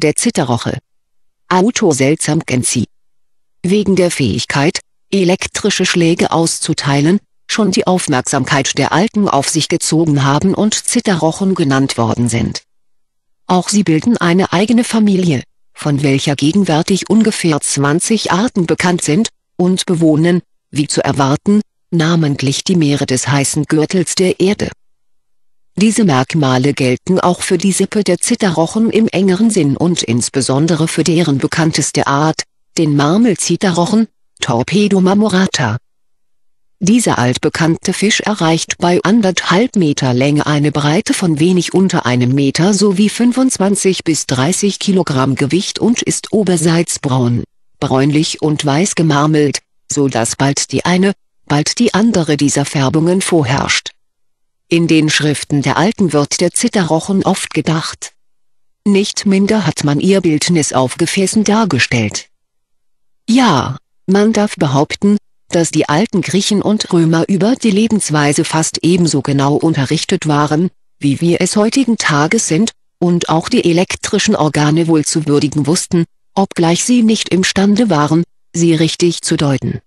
der Zitterroche. Auto seltsam Genzi. Wegen der Fähigkeit, elektrische Schläge auszuteilen, schon die Aufmerksamkeit der Alten auf sich gezogen haben und Zitterrochen genannt worden sind. Auch sie bilden eine eigene Familie, von welcher gegenwärtig ungefähr 20 Arten bekannt sind, und bewohnen, wie zu erwarten, namentlich die Meere des heißen Gürtels der Erde. Diese Merkmale gelten auch für die Sippe der Zitterrochen im engeren Sinn und insbesondere für deren bekannteste Art, den Marmelzitterrochen, Torpedo marmorata. Dieser altbekannte Fisch erreicht bei anderthalb Meter Länge eine Breite von wenig unter einem Meter sowie 25 bis 30 Kilogramm Gewicht und ist oberseits braun, bräunlich und weiß gemarmelt, so dass bald die eine, bald die andere dieser Färbungen vorherrscht. In den Schriften der Alten wird der Zitterrochen oft gedacht. Nicht minder hat man ihr Bildnis auf Gefäßen dargestellt. Ja, man darf behaupten, dass die alten Griechen und Römer über die Lebensweise fast ebenso genau unterrichtet waren, wie wir es heutigen Tages sind, und auch die elektrischen Organe wohl zu würdigen wussten, obgleich sie nicht imstande waren, sie richtig zu deuten.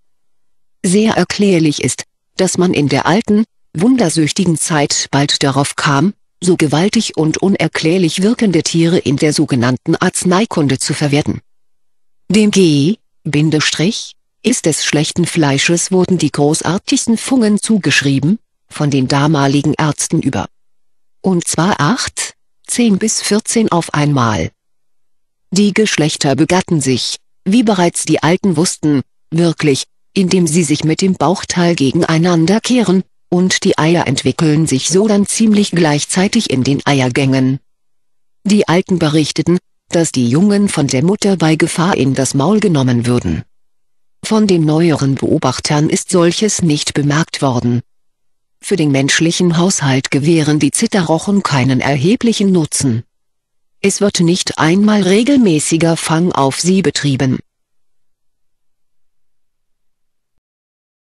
Sehr erklärlich ist, dass man in der alten, wundersüchtigen Zeit bald darauf kam, so gewaltig und unerklärlich wirkende Tiere in der sogenannten Arzneikunde zu verwerten. Dem G, Bindestrich, ist des schlechten Fleisches wurden die großartigsten Fungen zugeschrieben, von den damaligen Ärzten über. Und zwar acht, zehn bis vierzehn auf einmal. Die Geschlechter begatten sich, wie bereits die Alten wussten, wirklich, indem sie sich mit dem Bauchteil gegeneinander kehren, und die Eier entwickeln sich so dann ziemlich gleichzeitig in den Eiergängen. Die Alten berichteten, dass die Jungen von der Mutter bei Gefahr in das Maul genommen würden. Von den neueren Beobachtern ist solches nicht bemerkt worden. Für den menschlichen Haushalt gewähren die Zitterrochen keinen erheblichen Nutzen. Es wird nicht einmal regelmäßiger Fang auf sie betrieben